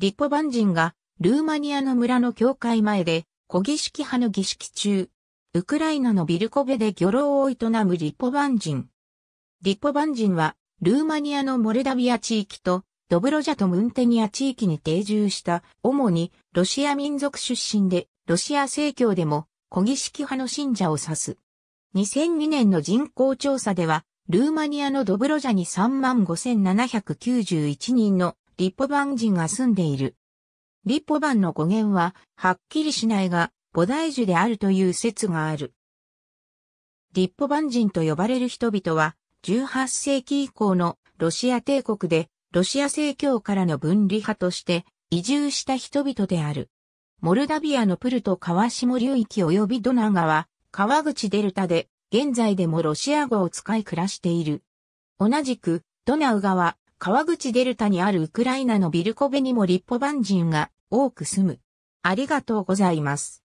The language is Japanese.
リッポバン人がルーマニアの村の境界前で、小儀式派の儀式中、ウクライナのビルコベで漁労を営むリッポバン人。リッポバン人は、ルーマニアのモルダビア地域と、ドブロジャとムンテニア地域に定住した、主にロシア民族出身で、ロシア正教でも、小儀式派の信者を指す。2002年の人口調査では、ルーマニアのドブロジャに35,791人のリッポバン人が住んでいる。リッポバンの語源は、はっきりしないが、菩提樹であるという説がある。リッポバン人と呼ばれる人々は、18世紀以降のロシア帝国で、ロシア正教からの分離派として移住した人々である。モルダビアのプルト川下流域及びドナ川、川口デルタで、現在でもロシア語を使い暮らしている。同じく、ドナウ川、川口デルタにあるウクライナのビルコベにも立ポバン人が多く住む。ありがとうございます。